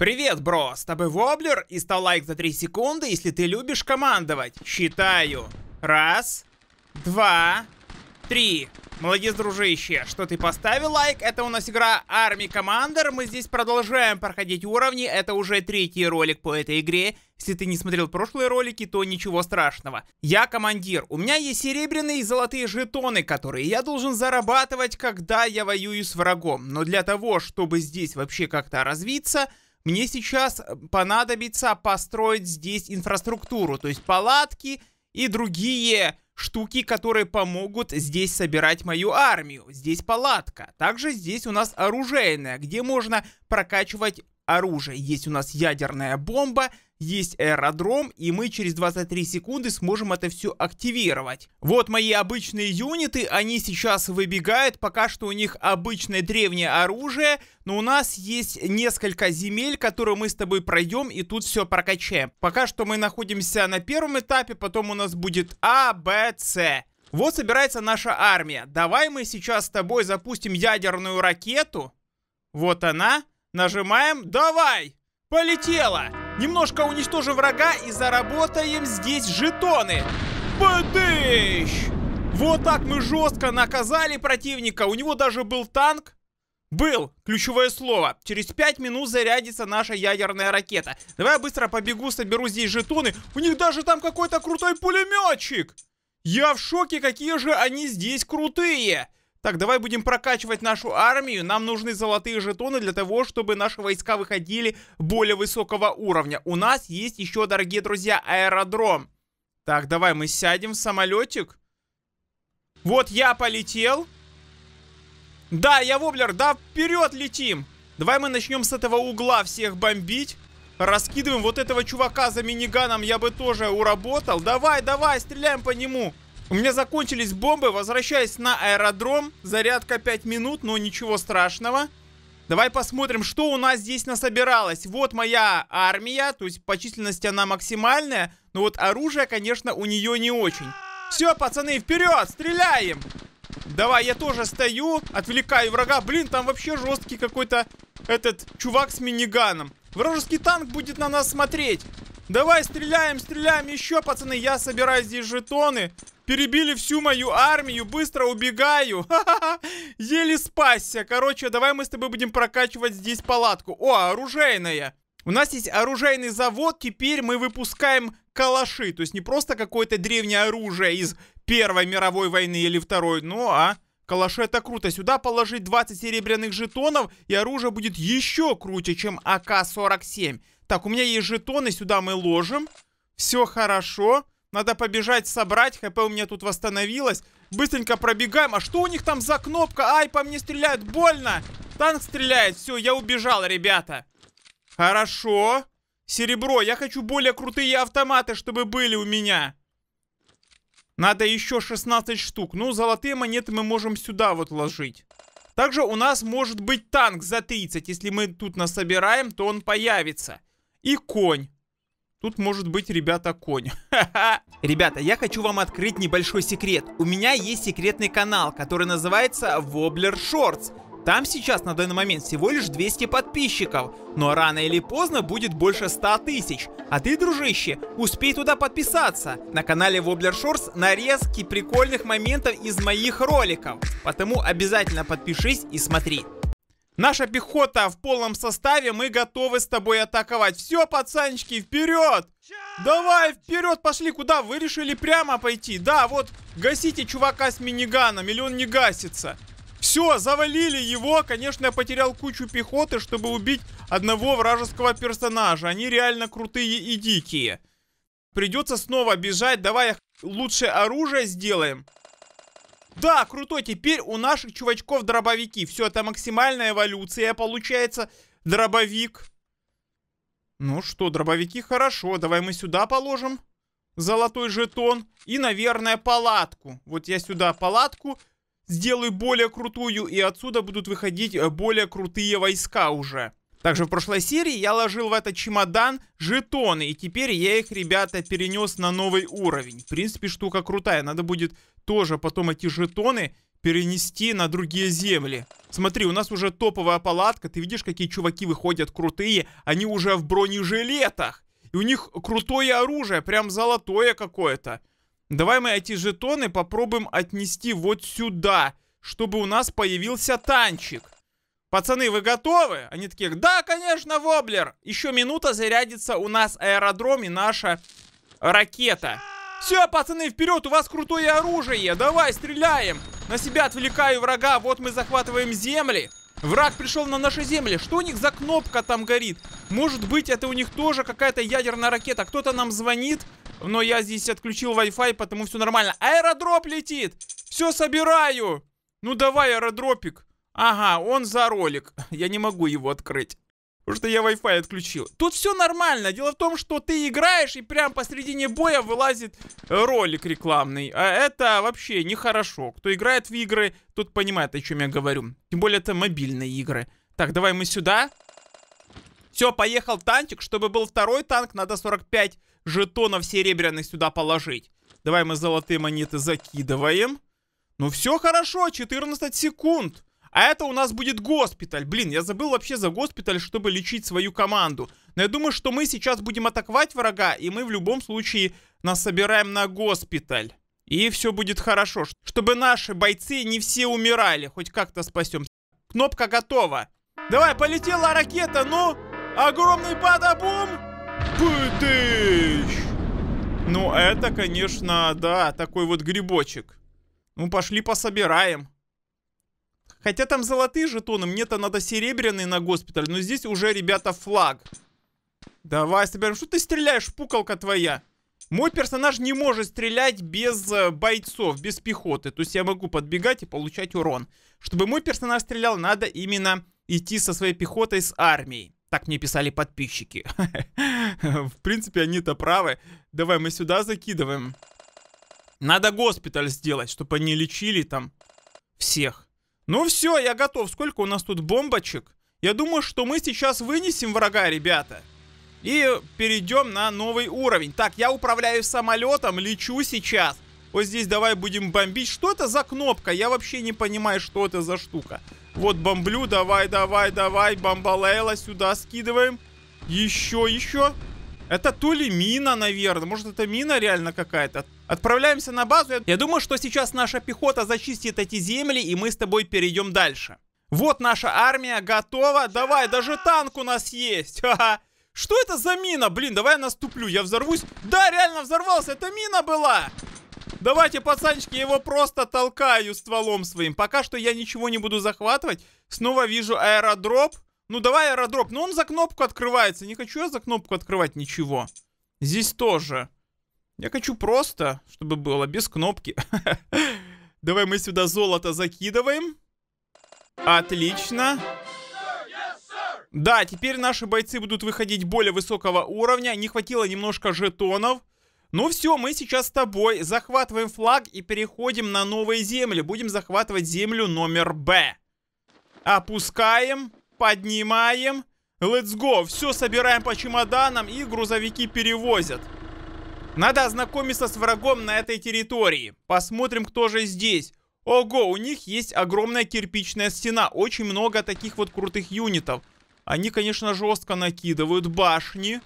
Привет, бро, с тобой Воблер и стал лайк за 3 секунды, если ты любишь командовать. Считаю. Раз, два, три. Молодец, дружище, что ты поставил лайк, это у нас игра Army Commander, мы здесь продолжаем проходить уровни, это уже третий ролик по этой игре, если ты не смотрел прошлые ролики, то ничего страшного. Я командир, у меня есть серебряные и золотые жетоны, которые я должен зарабатывать, когда я воюю с врагом, но для того, чтобы здесь вообще как-то развиться мне сейчас э, понадобится построить здесь инфраструктуру, то есть палатки и другие штуки, которые помогут здесь собирать мою армию. Здесь палатка. Также здесь у нас оружейная, где можно прокачивать оружие. Есть у нас ядерная бомба, есть аэродром, и мы через 23 секунды сможем это все активировать. Вот мои обычные юниты, они сейчас выбегают, пока что у них обычное древнее оружие, но у нас есть несколько земель, которые мы с тобой пройдем и тут все прокачаем. Пока что мы находимся на первом этапе, потом у нас будет А, Б, С. Вот собирается наша армия. Давай мы сейчас с тобой запустим ядерную ракету. Вот она. Нажимаем. Давай! Полетела! Немножко уничтожим врага и заработаем здесь жетоны. Бадыщ! Вот так мы жестко наказали противника. У него даже был танк. Был. Ключевое слово. Через 5 минут зарядится наша ядерная ракета. Давай я быстро побегу, соберу здесь жетоны. У них даже там какой-то крутой пулеметчик. Я в шоке, какие же они здесь крутые. Так, давай будем прокачивать нашу армию. Нам нужны золотые жетоны для того, чтобы наши войска выходили более высокого уровня. У нас есть еще, дорогие друзья, аэродром. Так, давай мы сядем в самолетик. Вот я полетел. Да, я воблер, да, вперед летим. Давай мы начнем с этого угла всех бомбить. Раскидываем вот этого чувака за миниганом, я бы тоже уработал. Давай, давай, стреляем по нему. У меня закончились бомбы. Возвращаюсь на аэродром. Зарядка 5 минут, но ничего страшного. Давай посмотрим, что у нас здесь насобиралось. Вот моя армия, то есть по численности она максимальная, но вот оружие, конечно, у нее не очень. Все, пацаны, вперед, стреляем! Давай, я тоже стою, отвлекаю врага. Блин, там вообще жесткий какой-то этот чувак с миниганом. Вражеский танк будет на нас смотреть. Давай, стреляем, стреляем еще, пацаны. Я собираю здесь жетоны. Перебили всю мою армию. Быстро убегаю. Ха-ха-ха. Еле спасся. Короче, давай мы с тобой будем прокачивать здесь палатку. О, оружейная. У нас есть оружейный завод. Теперь мы выпускаем калаши. То есть не просто какое-то древнее оружие из Первой мировой войны или Второй, ну а Калаше это круто. Сюда положить 20 серебряных жетонов, и оружие будет еще круче, чем АК-47. Так, у меня есть жетоны, сюда мы ложим. Все хорошо. Надо побежать собрать. ХП у меня тут восстановилось. Быстренько пробегаем. А что у них там за кнопка? Ай, по мне стреляют. Больно. Танк стреляет. Все, я убежал, ребята. Хорошо. Серебро. Я хочу более крутые автоматы, чтобы были у меня. Надо еще 16 штук. Ну, золотые монеты мы можем сюда вот ложить. Также у нас может быть танк за 30. Если мы тут насобираем, то он появится. И конь. Тут может быть, ребята, конь. Ребята, я хочу вам открыть небольшой секрет. У меня есть секретный канал, который называется Воблер Шортс. Там сейчас на данный момент всего лишь 200 подписчиков, но рано или поздно будет больше 100 тысяч. А ты, дружище, успей туда подписаться. На канале Воблер Шорс нарезки прикольных моментов из моих роликов, потому обязательно подпишись и смотри. Наша пехота в полном составе, мы готовы с тобой атаковать. Все, пацанчики, вперед! Давай, вперед, пошли, куда? Вы решили прямо пойти? Да, вот, гасите чувака с минигана, миллион не гасится. Все, завалили его. Конечно, я потерял кучу пехоты, чтобы убить одного вражеского персонажа. Они реально крутые и дикие. Придется снова бежать. Давай лучше оружие сделаем. Да, круто. Теперь у наших чувачков дробовики. Все, это максимальная эволюция получается. Дробовик. Ну что, дробовики хорошо. Давай мы сюда положим золотой жетон. И, наверное, палатку. Вот я сюда палатку сделаю более крутую, и отсюда будут выходить э, более крутые войска уже. Также в прошлой серии я ложил в этот чемодан жетоны, и теперь я их, ребята, перенес на новый уровень. В принципе, штука крутая, надо будет тоже потом эти жетоны перенести на другие земли. Смотри, у нас уже топовая палатка, ты видишь, какие чуваки выходят крутые, они уже в бронежилетах. И у них крутое оружие, прям золотое какое-то. Давай мы эти жетоны попробуем отнести вот сюда, чтобы у нас появился танчик. Пацаны, вы готовы? Они такие, да, конечно, воблер. Еще минута зарядится у нас аэродром и наша ракета. Все, пацаны, вперед, у вас крутое оружие. Давай, стреляем. На себя отвлекаю врага, вот мы захватываем земли. Враг пришел на наши земли. Что у них за кнопка там горит? Может быть, это у них тоже какая-то ядерная ракета. Кто-то нам звонит, но я здесь отключил Wi-Fi, потому все нормально. Аэродроп летит! Все собираю! Ну давай, аэродропик. Ага, он за ролик. Я не могу его открыть. Потому что я Wi-Fi отключил. Тут все нормально. Дело в том, что ты играешь, и прям посредине боя вылазит ролик рекламный. А это вообще нехорошо. Кто играет в игры, тот понимает, о чем я говорю. Тем более, это мобильные игры. Так, давай мы сюда. Все, поехал танчик. Чтобы был второй танк, надо 45 жетонов серебряных сюда положить. Давай мы золотые монеты закидываем. Ну все хорошо, 14 секунд. А это у нас будет госпиталь. Блин, я забыл вообще за госпиталь, чтобы лечить свою команду. Но я думаю, что мы сейчас будем атаковать врага, и мы в любом случае нас собираем на госпиталь. И все будет хорошо. Чтобы наши бойцы не все умирали. Хоть как-то спасемся. Кнопка готова. Давай, полетела ракета, ну! Огромный бадабум! Пытыщ! Ну, это, конечно, да, такой вот грибочек. Ну, пошли пособираем. Хотя там золотые жетоны, мне-то надо серебряные на госпиталь. Но здесь уже, ребята, флаг. Давай, собираем. Что ты стреляешь, пукалка твоя? Мой персонаж не может стрелять без э, бойцов, без пехоты. То есть я могу подбегать и получать урон. Чтобы мой персонаж стрелял, надо именно идти со своей пехотой с армией. Так мне писали подписчики. В принципе, они-то правы. Давай мы сюда закидываем. Надо госпиталь сделать, чтобы они лечили там всех. Ну все, я готов. Сколько у нас тут бомбочек? Я думаю, что мы сейчас вынесем врага, ребята. И перейдем на новый уровень. Так, я управляю самолетом, лечу сейчас. Вот здесь давай будем бомбить. Что это за кнопка? Я вообще не понимаю, что это за штука. Вот бомблю, давай, давай, давай. Бомбалейла сюда скидываем. Еще, еще. Это то ли мина, наверное. Может, это мина реально какая-то. Отправляемся на базу. Я думаю, что сейчас наша пехота зачистит эти земли, и мы с тобой перейдем дальше. Вот наша армия готова. Давай, даже танк у нас есть. Что это за мина? Блин, давай я наступлю, я взорвусь. Да, реально взорвался, это мина была. Давайте, пацанчики, его просто толкаю стволом своим. Пока что я ничего не буду захватывать. Снова вижу аэродроп. Ну давай аэродроп. Ну он за кнопку открывается. Не хочу я за кнопку открывать ничего. Здесь тоже. Я хочу просто, чтобы было без кнопки. Давай мы сюда золото закидываем. Отлично. Да, теперь наши бойцы будут выходить более высокого уровня. Не хватило немножко жетонов. Ну все, мы сейчас с тобой захватываем флаг и переходим на новые земли. Будем захватывать землю номер Б. Опускаем поднимаем. Let's go. Все собираем по чемоданам и грузовики перевозят. Надо ознакомиться с врагом на этой территории. Посмотрим, кто же здесь. Ого, у них есть огромная кирпичная стена. Очень много таких вот крутых юнитов. Они, конечно, жестко накидывают башни.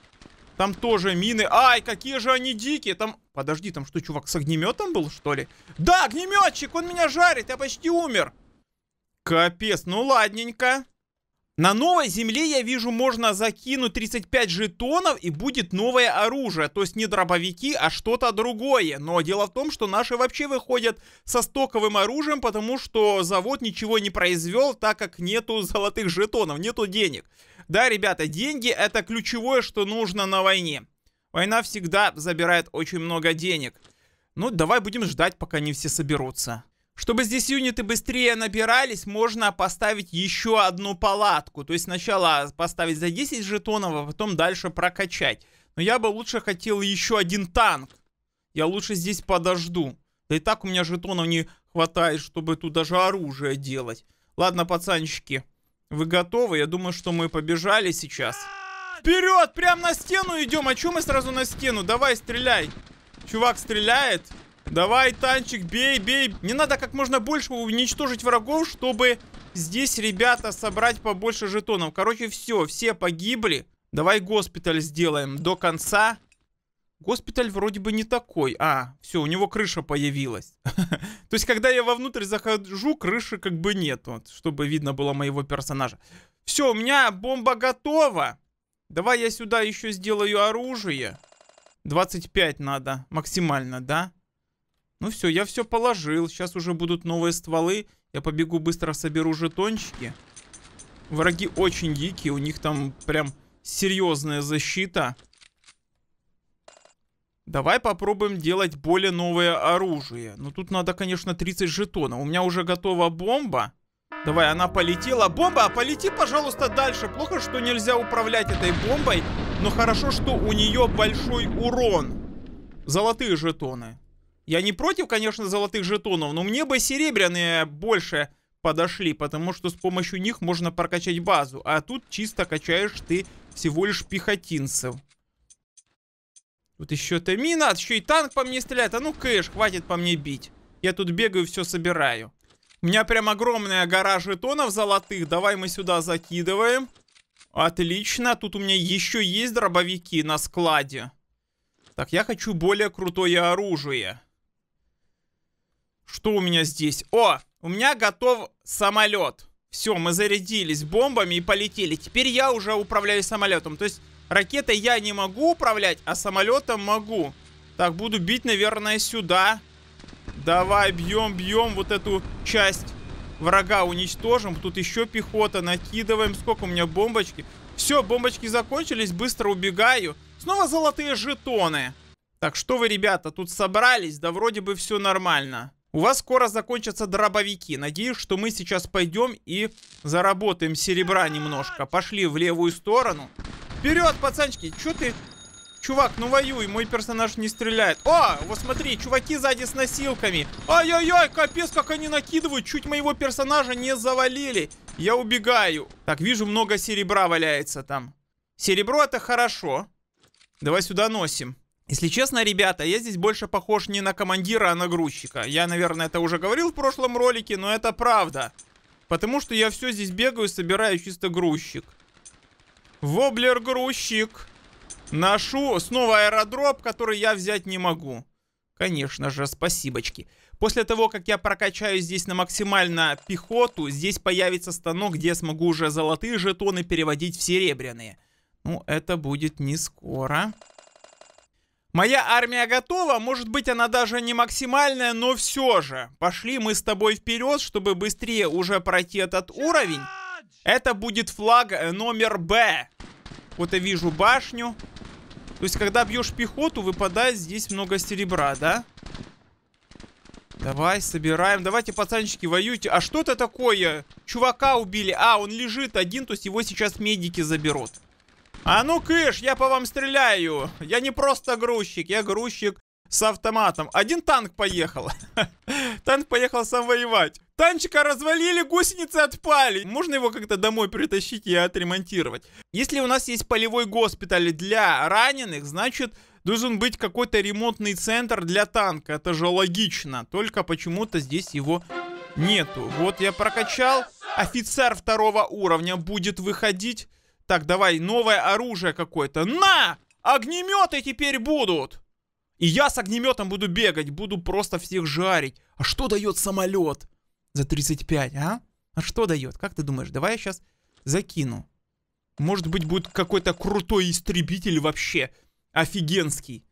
Там тоже мины. Ай, какие же они дикие. Там... Подожди, там что, чувак с огнеметом был, что ли? Да, огнеметчик, он меня жарит, я почти умер. Капец, ну ладненько. На новой земле, я вижу, можно закинуть 35 жетонов и будет новое оружие. То есть не дробовики, а что-то другое. Но дело в том, что наши вообще выходят со стоковым оружием, потому что завод ничего не произвел, так как нету золотых жетонов, нету денег. Да, ребята, деньги это ключевое, что нужно на войне. Война всегда забирает очень много денег. Ну, давай будем ждать, пока они все соберутся. Чтобы здесь юниты быстрее набирались, можно поставить еще одну палатку. То есть сначала поставить за 10 жетонов, а потом дальше прокачать. Но я бы лучше хотел еще один танк. Я лучше здесь подожду. Да и так у меня жетонов не хватает, чтобы тут даже оружие делать. Ладно, пацанчики, вы готовы? Я думаю, что мы побежали сейчас. Вперед! Прям на стену идем! А че мы сразу на стену? Давай, стреляй! Чувак стреляет. Давай, танчик, бей, бей. Мне надо как можно больше уничтожить врагов, чтобы здесь, ребята, собрать побольше жетонов. Короче, все, все погибли. Давай госпиталь сделаем до конца. Госпиталь вроде бы не такой. А, все, у него крыша появилась. То есть, когда я вовнутрь захожу, крыши как бы нет, вот, чтобы видно было моего персонажа. Все, у меня бомба готова. Давай я сюда еще сделаю оружие. 25 надо максимально, да? Ну все, я все положил. Сейчас уже будут новые стволы. Я побегу быстро соберу жетончики. Враги очень дикие. У них там прям серьезная защита. Давай попробуем делать более новое оружие. Но ну тут надо, конечно, 30 жетонов. У меня уже готова бомба. Давай, она полетела. Бомба, полети, пожалуйста, дальше. Плохо, что нельзя управлять этой бомбой. Но хорошо, что у нее большой урон. Золотые жетоны. Я не против, конечно, золотых жетонов, но мне бы серебряные больше подошли, потому что с помощью них можно прокачать базу, а тут чисто качаешь ты всего лишь пехотинцев. Вот еще это мина, а еще и танк по мне стреляет. А ну кэш, хватит по мне бить. Я тут бегаю, все собираю. У меня прям огромная гора жетонов золотых. Давай мы сюда закидываем. Отлично, тут у меня еще есть дробовики на складе. Так, я хочу более крутое оружие. Что у меня здесь? О, у меня готов самолет. Все, мы зарядились бомбами и полетели. Теперь я уже управляю самолетом. То есть ракетой я не могу управлять, а самолетом могу. Так, буду бить, наверное, сюда. Давай, бьем, бьем вот эту часть врага уничтожим. Тут еще пехота накидываем. Сколько у меня бомбочки? Все, бомбочки закончились, быстро убегаю. Снова золотые жетоны. Так, что вы, ребята, тут собрались? Да вроде бы все нормально. У вас скоро закончатся дробовики. Надеюсь, что мы сейчас пойдем и заработаем серебра немножко. Пошли в левую сторону. Вперед, пацанчики! Че ты... Чувак, ну воюй, мой персонаж не стреляет. О, вот смотри, чуваки сзади с носилками. Ай-яй-яй, капец, как они накидывают. Чуть моего персонажа не завалили. Я убегаю. Так, вижу, много серебра валяется там. Серебро это хорошо. Давай сюда носим. Если честно, ребята, я здесь больше похож не на командира, а на грузчика. Я, наверное, это уже говорил в прошлом ролике, но это правда. Потому что я все здесь бегаю, собираю чисто грузчик. Воблер-грузчик. Ношу снова аэродроп, который я взять не могу. Конечно же, спасибочки. После того, как я прокачаю здесь на максимально пехоту, здесь появится станок, где я смогу уже золотые жетоны переводить в серебряные. Ну, это будет не скоро. Моя армия готова, может быть она даже не максимальная, но все же. Пошли мы с тобой вперед, чтобы быстрее уже пройти этот уровень. Это будет флаг э, номер Б. Вот я вижу башню. То есть, когда бьешь пехоту, выпадает здесь много серебра, да? Давай, собираем. Давайте, пацанчики, воюйте. А что это такое? Чувака убили. А, он лежит один, то есть его сейчас медики заберут. А ну кыш, я по вам стреляю. Я не просто грузчик, я грузчик с автоматом. Один танк поехал. Танк поехал сам воевать. Танчика развалили, гусеницы отпали. Можно его как-то домой притащить и отремонтировать. Если у нас есть полевой госпиталь для раненых, значит должен быть какой-то ремонтный центр для танка. Это же логично. Только почему-то здесь его нету. Вот я прокачал. Офицер второго уровня будет выходить. Так, давай, новое оружие какое-то. На! Огнеметы теперь будут! И я с огнеметом буду бегать, буду просто всех жарить. А что дает самолет за 35, а? А что дает? Как ты думаешь? Давай я сейчас закину. Может быть, будет какой-то крутой истребитель вообще. Офигенский.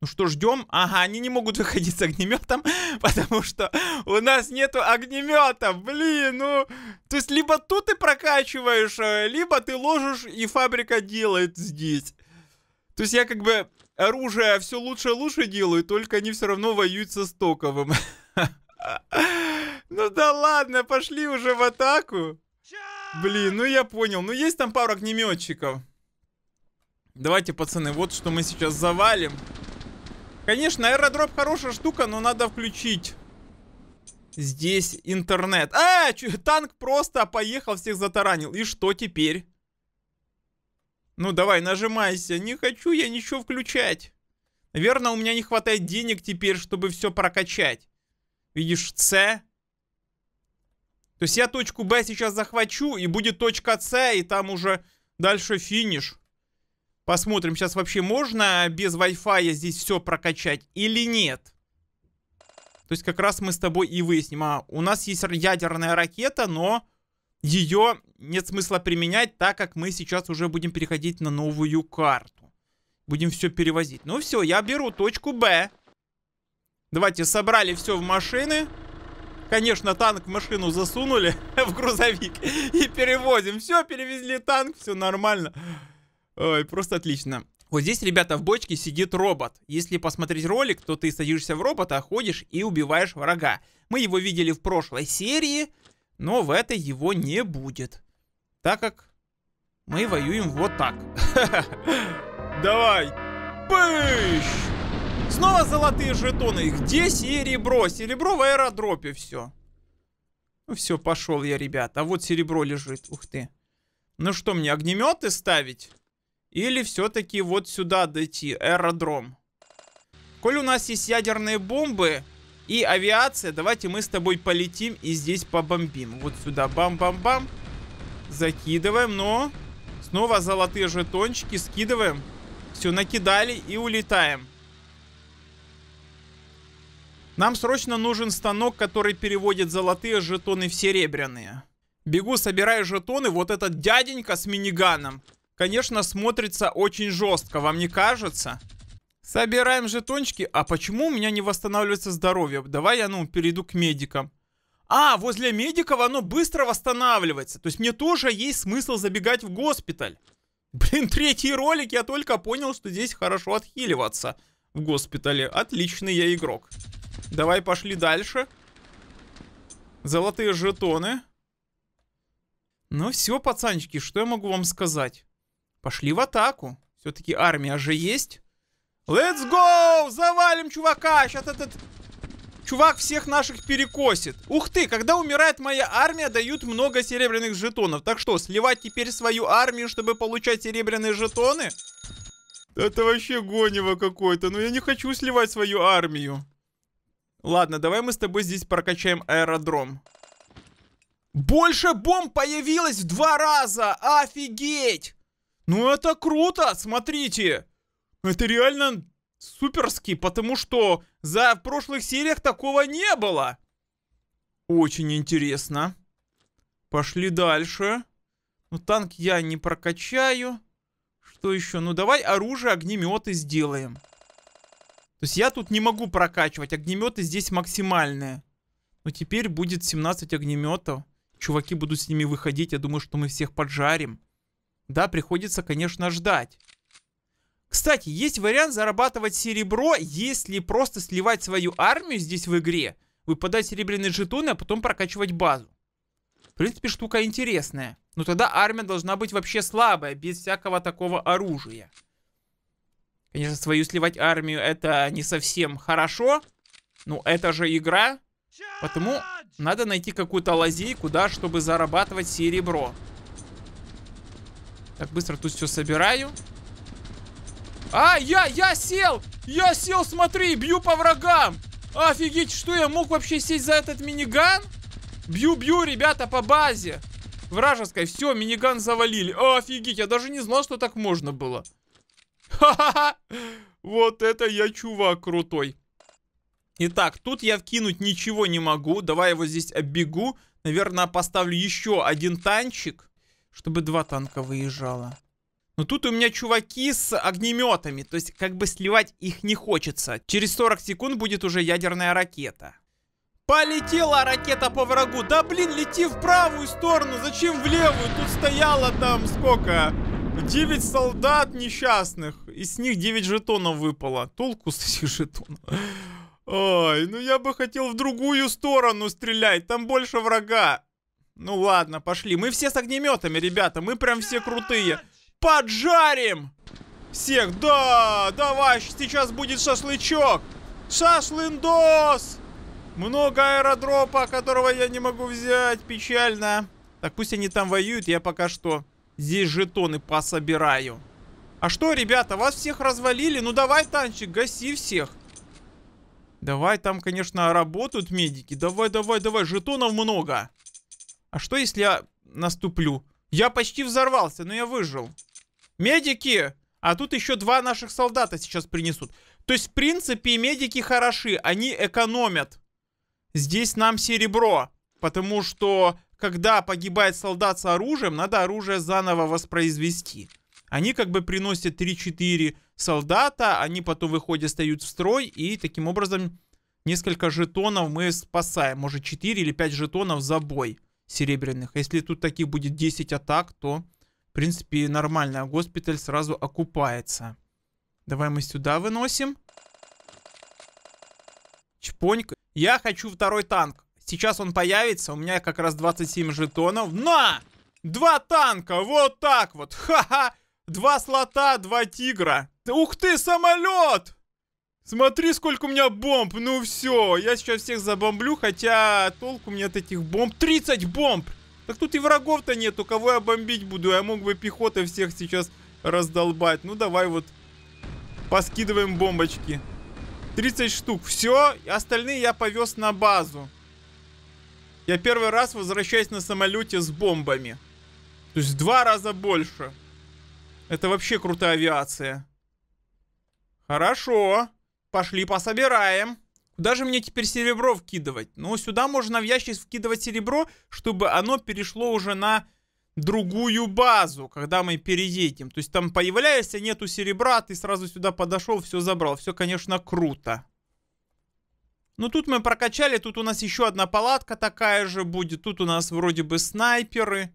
Ну что, ждем? Ага, они не могут выходить с огнеметом, потому что у нас нету огнемета. Блин, ну... То есть, либо тут ты прокачиваешь, э, либо ты ложишь, и фабрика делает здесь. То есть, я как бы оружие все лучше и лучше делаю, только они все равно воюют со стоковым. Ну да ладно, пошли уже в атаку. Блин, ну я понял. Ну есть там пару огнеметчиков. Давайте, пацаны, вот что мы сейчас завалим. Конечно, аэродроп хорошая штука, но надо включить здесь интернет. А, танк просто поехал, всех затаранил. И что теперь? Ну давай, нажимайся. Не хочу я ничего включать. Наверное, у меня не хватает денег теперь, чтобы все прокачать. Видишь, С. То есть я точку Б сейчас захвачу, и будет точка С, и там уже дальше финиш. Посмотрим, сейчас вообще можно без Wi-Fi здесь все прокачать или нет. То есть как раз мы с тобой и выясним. А, у нас есть ядерная ракета, но ее нет смысла применять, так как мы сейчас уже будем переходить на новую карту. Будем все перевозить. Ну все, я беру точку Б. Давайте, собрали все в машины. Конечно, танк в машину засунули, в грузовик. И перевозим. Все, перевезли танк, все нормально. Нормально. Ой, просто отлично. Вот здесь, ребята, в бочке сидит робот. Если посмотреть ролик, то ты садишься в робота, ходишь и убиваешь врага. Мы его видели в прошлой серии, но в этой его не будет. Так как мы воюем вот так. Давай. Пыщ! Снова золотые жетоны. Где серебро? Серебро в аэродропе все. Ну все, пошел я, ребята. А вот серебро лежит. Ух ты. Ну что, мне огнеметы ставить? Или все-таки вот сюда дойти, аэродром. Коль у нас есть ядерные бомбы и авиация, давайте мы с тобой полетим и здесь побомбим. Вот сюда, бам-бам-бам. Закидываем, но... Снова золотые жетончики, скидываем. Все, накидали и улетаем. Нам срочно нужен станок, который переводит золотые жетоны в серебряные. Бегу, собираю жетоны, вот этот дяденька с миниганом конечно, смотрится очень жестко, вам не кажется? Собираем жетончики. А почему у меня не восстанавливается здоровье? Давай я, ну, перейду к медикам. А, возле медиков оно быстро восстанавливается. То есть мне тоже есть смысл забегать в госпиталь. Блин, третий ролик, я только понял, что здесь хорошо отхиливаться в госпитале. Отличный я игрок. Давай пошли дальше. Золотые жетоны. Ну все, пацанчики, что я могу вам сказать? Пошли в атаку. Все-таки армия же есть. Let's go! Завалим чувака! Сейчас этот чувак всех наших перекосит. Ух ты, когда умирает моя армия, дают много серебряных жетонов. Так что, сливать теперь свою армию, чтобы получать серебряные жетоны? Это вообще гонево какое-то. Но ну, я не хочу сливать свою армию. Ладно, давай мы с тобой здесь прокачаем аэродром. Больше бомб появилось в два раза! Офигеть! Ну это круто, смотрите! Это реально суперски, потому что за в прошлых сериях такого не было. Очень интересно. Пошли дальше. Ну, танк я не прокачаю. Что еще? Ну, давай оружие, огнеметы сделаем. То есть я тут не могу прокачивать. Огнеметы здесь максимальные. Но теперь будет 17 огнеметов. Чуваки будут с ними выходить. Я думаю, что мы всех поджарим. Да, приходится, конечно, ждать. Кстати, есть вариант зарабатывать серебро, если просто сливать свою армию здесь в игре, выпадать серебряные жетоны, а потом прокачивать базу. В принципе, штука интересная. Но тогда армия должна быть вообще слабая, без всякого такого оружия. Конечно, свою сливать армию это не совсем хорошо, но это же игра, потому надо найти какую-то лазейку, да, чтобы зарабатывать серебро. Так, быстро тут все собираю. А, я, я сел! Я сел, смотри, бью по врагам! Офигеть, что я мог вообще сесть за этот миниган? Бью-бью, ребята, по базе. Вражеской. Все, миниган завалили. Офигеть, я даже не знал, что так можно было. Ха-ха-ха. Вот это я чувак крутой. Итак, тут я вкинуть ничего не могу. Давай его здесь оббегу. Наверное, поставлю еще один танчик чтобы два танка выезжало. Но тут у меня чуваки с огнеметами, то есть как бы сливать их не хочется. Через 40 секунд будет уже ядерная ракета. Полетела ракета по врагу. Да блин, лети в правую сторону, зачем в левую? Тут стояло там сколько? 9 солдат несчастных. И с них 9 жетонов выпало. Толку с этих жетонов. Ой, ну я бы хотел в другую сторону стрелять, там больше врага. Ну ладно, пошли. Мы все с огнеметами, ребята. Мы прям все крутые. Поджарим! Всех, да, давай, сейчас будет шашлычок. Шашлындос! Много аэродропа, которого я не могу взять, печально. Так, пусть они там воюют, я пока что здесь жетоны пособираю. А что, ребята, вас всех развалили? Ну давай, танчик, гаси всех. Давай, там, конечно, работают медики. Давай, давай, давай, жетонов много. А что, если я наступлю? Я почти взорвался, но я выжил. Медики! А тут еще два наших солдата сейчас принесут. То есть, в принципе, медики хороши. Они экономят. Здесь нам серебро. Потому что, когда погибает солдат с оружием, надо оружие заново воспроизвести. Они как бы приносят 3-4 солдата, они потом выходят, встают в строй, и таким образом несколько жетонов мы спасаем. Может 4 или 5 жетонов за бой серебряных. Если тут таких будет 10 атак, то, в принципе, нормально. Госпиталь сразу окупается. Давай мы сюда выносим. Чпонька. Я хочу второй танк. Сейчас он появится. У меня как раз 27 жетонов. На! Два танка! Вот так вот! Ха-ха! Два слота, два тигра. Ух ты, самолет! Смотри, сколько у меня бомб. Ну все, я сейчас всех забомблю, хотя толку мне от этих бомб. 30 бомб! Так тут и врагов-то нету, кого я бомбить буду. Я мог бы пехота всех сейчас раздолбать. Ну давай вот поскидываем бомбочки. 30 штук. Все, остальные я повез на базу. Я первый раз возвращаюсь на самолете с бомбами. То есть в два раза больше. Это вообще крутая авиация. Хорошо. Пошли пособираем. Куда же мне теперь серебро вкидывать? Ну, сюда можно в ящик вкидывать серебро, чтобы оно перешло уже на другую базу, когда мы переедем. То есть там появляется, нету серебра, ты сразу сюда подошел, все забрал. Все, конечно, круто. Ну, тут мы прокачали, тут у нас еще одна палатка такая же будет. Тут у нас вроде бы снайперы.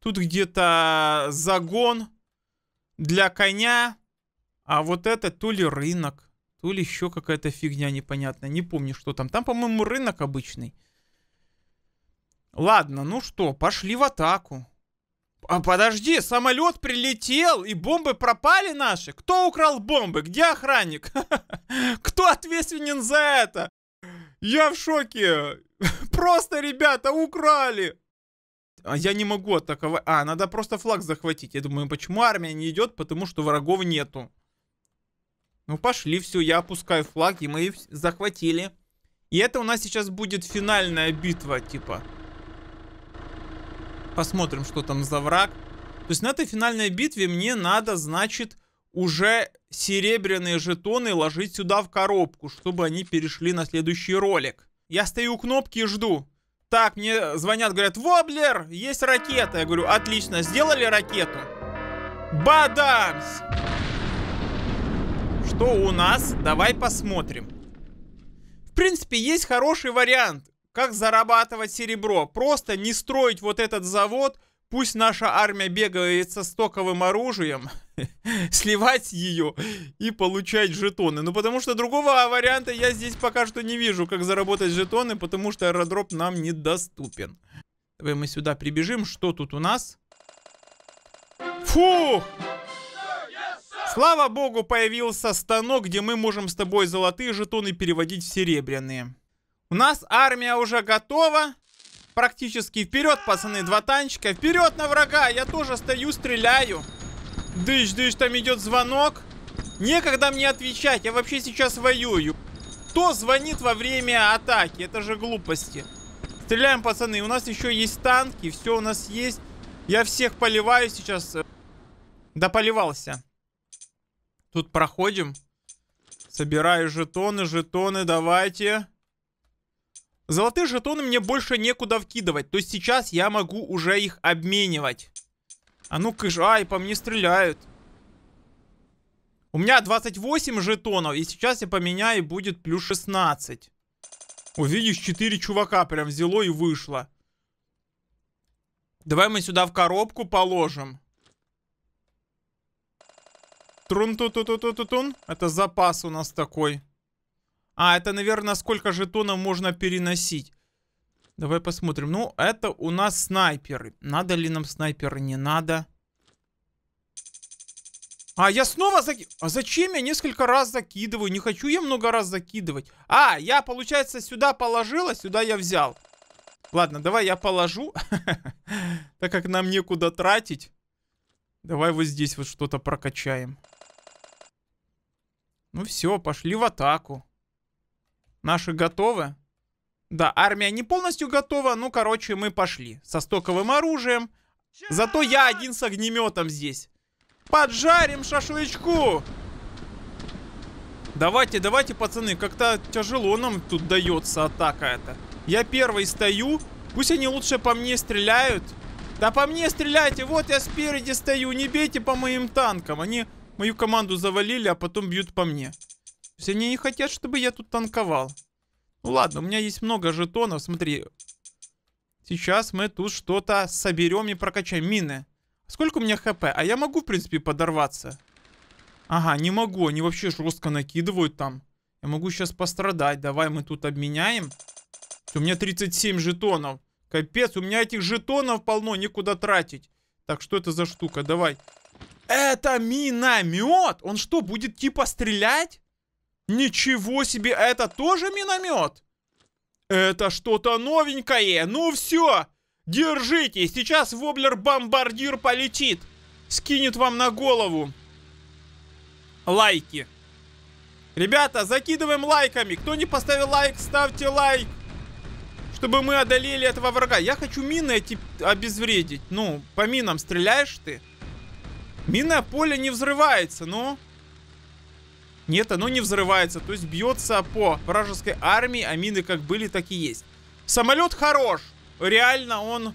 Тут где-то загон для коня. А вот это то ли рынок то ли еще какая-то фигня непонятная. Не помню, что там. Там, по-моему, рынок обычный. Ладно, ну что, пошли в атаку. А подожди, самолет прилетел, и бомбы пропали наши? Кто украл бомбы? Где охранник? Кто ответственен за это? Я в шоке. Просто, ребята, украли. А я не могу атаковать. А, надо просто флаг захватить. Я думаю, почему армия не идет? Потому что врагов нету. Ну пошли, все, я опускаю флаг, и мы их захватили. И это у нас сейчас будет финальная битва, типа. Посмотрим, что там за враг. То есть на этой финальной битве мне надо, значит, уже серебряные жетоны ложить сюда в коробку, чтобы они перешли на следующий ролик. Я стою у кнопки и жду. Так, мне звонят, говорят, Воблер, есть ракета. Я говорю, отлично, сделали ракету? Бадамс! Что у нас? Давай посмотрим. В принципе, есть хороший вариант, как зарабатывать серебро. Просто не строить вот этот завод, пусть наша армия бегает со стоковым оружием, сливать ее и получать жетоны. Ну, потому что другого варианта я здесь пока что не вижу, как заработать жетоны, потому что аэродроп нам недоступен. Давай мы сюда прибежим. Что тут у нас? Фух! Слава богу, появился станок, где мы можем с тобой золотые жетоны переводить в серебряные. У нас армия уже готова. Практически вперед, пацаны, два танчика. Вперед на врага, я тоже стою, стреляю. Дыш, дыш, там идет звонок. Некогда мне отвечать, я вообще сейчас воюю. Кто звонит во время атаки? Это же глупости. Стреляем, пацаны, у нас еще есть танки, все у нас есть. Я всех поливаю сейчас. Э, да поливался. Тут проходим. Собираю жетоны, жетоны, давайте. Золотые жетоны мне больше некуда вкидывать. То есть сейчас я могу уже их обменивать. А ну-ка же, ай, по мне стреляют. У меня 28 жетонов, и сейчас я поменяю, и будет плюс 16. О, видишь, 4 чувака прям взяло и вышло. Давай мы сюда в коробку положим трун ту ту ту ту ту тун Это запас у нас такой. А, это, наверное, сколько жетонов можно переносить. Давай посмотрим. Ну, это у нас снайперы. Надо ли нам снайперы? Не надо. А, я снова заки... А зачем я несколько раз закидываю? Не хочу я много раз закидывать. А, я, получается, сюда положила, сюда я взял. Ладно, давай я положу. Так как нам некуда тратить. Давай вот здесь вот что-то прокачаем. Ну все, пошли в атаку. Наши готовы? Да, армия не полностью готова, ну, короче, мы пошли. Со стоковым оружием. Зато я один с огнеметом здесь. Поджарим шашлычку! Давайте, давайте, пацаны, как-то тяжело нам тут дается атака эта. Я первый стою, пусть они лучше по мне стреляют. Да по мне стреляйте, вот я спереди стою, не бейте по моим танкам, они Мою команду завалили, а потом бьют по мне. То есть они не хотят, чтобы я тут танковал. Ну ладно, у меня есть много жетонов, смотри. Сейчас мы тут что-то соберем и прокачаем. Мины. Сколько у меня хп? А я могу, в принципе, подорваться? Ага, не могу. Они вообще жестко накидывают там. Я могу сейчас пострадать. Давай мы тут обменяем. У меня 37 жетонов. Капец, у меня этих жетонов полно, некуда тратить. Так, что это за штука? Давай. Это миномет? Он что, будет типа стрелять? Ничего себе, это тоже миномет? Это что-то новенькое. Ну все, держите. Сейчас воблер-бомбардир полетит. Скинет вам на голову. Лайки. Ребята, закидываем лайками. Кто не поставил лайк, ставьте лайк. Чтобы мы одолели этого врага. Я хочу мины эти обезвредить. Ну, по минам стреляешь ты? Минное поле не взрывается, ну... Нет, оно не взрывается, то есть бьется по вражеской армии, а мины как были, так и есть. Самолет хорош, реально он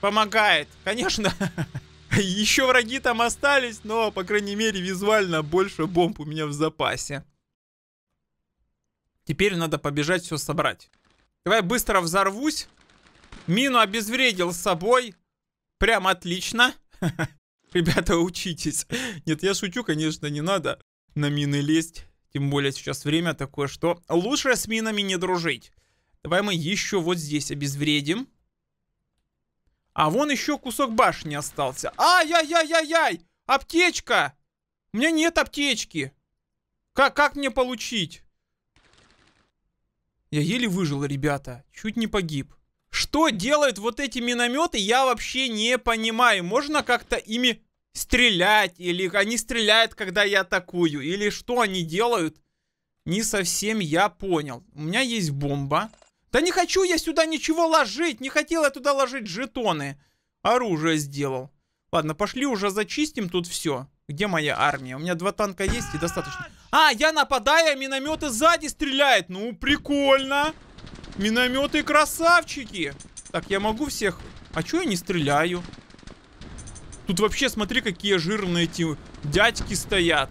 помогает. Конечно, еще враги там остались, но, по крайней мере, визуально больше бомб у меня в запасе. Теперь надо побежать все собрать. Давай быстро взорвусь. Мину обезвредил с собой. Прям отлично. Ребята, учитесь. Нет, я шучу, конечно, не надо на мины лезть. Тем более сейчас время такое, что лучше с минами не дружить. Давай мы еще вот здесь обезвредим. А вон еще кусок башни остался. Ай-яй-яй-яй-яй! Аптечка! У меня нет аптечки. Как, как мне получить? Я еле выжил, ребята. Чуть не погиб. Что делают вот эти минометы, я вообще не понимаю. Можно как-то ими стрелять? Или они стреляют, когда я атакую? Или что они делают? Не совсем я понял. У меня есть бомба. Да не хочу я сюда ничего ложить. Не хотел я туда ложить жетоны. Оружие сделал. Ладно, пошли уже зачистим тут все. Где моя армия? У меня два танка есть и достаточно. А, я нападаю, а минометы сзади стреляют. Ну, прикольно. Прикольно. Минометы красавчики! Так, я могу всех... А чё я не стреляю? Тут вообще, смотри, какие жирные эти дядьки стоят.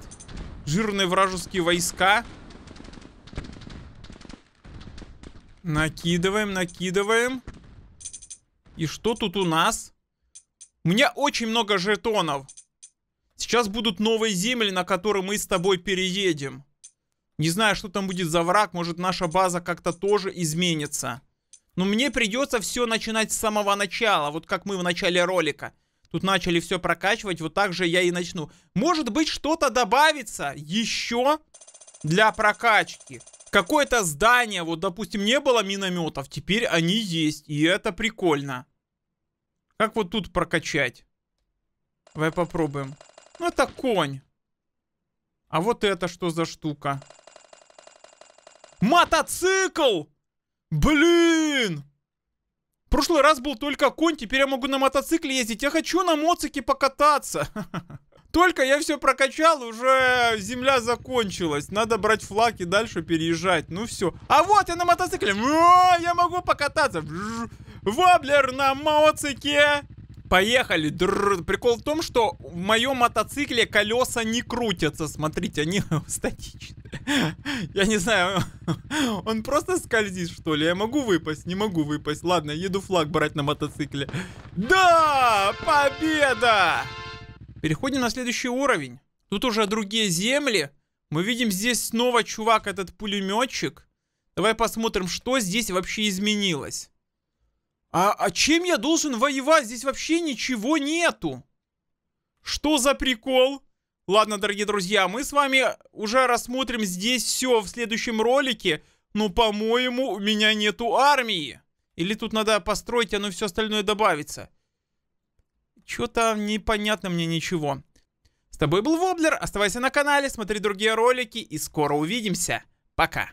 Жирные вражеские войска. Накидываем, накидываем. И что тут у нас? У меня очень много жетонов. Сейчас будут новые земли, на которые мы с тобой переедем. Не знаю, что там будет за враг. Может, наша база как-то тоже изменится. Но мне придется все начинать с самого начала. Вот как мы в начале ролика. Тут начали все прокачивать. Вот так же я и начну. Может быть, что-то добавится еще для прокачки. Какое-то здание, вот, допустим, не было минометов, теперь они есть, и это прикольно. Как вот тут прокачать? Давай попробуем. Ну, это конь. А вот это что за штука? Мотоцикл! Блин! Прошлый раз был только конь, теперь я могу на мотоцикле ездить. Я хочу на моцике покататься. Только я все прокачал, уже земля закончилась. Надо брать флаг и дальше переезжать. Ну все. А вот я на мотоцикле. я могу покататься. Воблер на моцике. Поехали. Прикол в том, что в моем мотоцикле колеса не крутятся. Смотрите, они статичны. Я не знаю, он просто скользит, что ли? Я могу выпасть? Не могу выпасть. Ладно, еду флаг брать на мотоцикле. Да! Победа! Переходим на следующий уровень. Тут уже другие земли. Мы видим здесь снова, чувак, этот пулеметчик. Давай посмотрим, что здесь вообще изменилось. А, а чем я должен воевать? Здесь вообще ничего нету. Что за прикол? Ладно, дорогие друзья, мы с вами уже рассмотрим здесь все в следующем ролике. Но, ну, по-моему, у меня нету армии. Или тут надо построить, оно а ну, все остальное добавится. Что-то непонятно мне ничего. С тобой был Воблер, оставайся на канале, смотри другие ролики и скоро увидимся. Пока.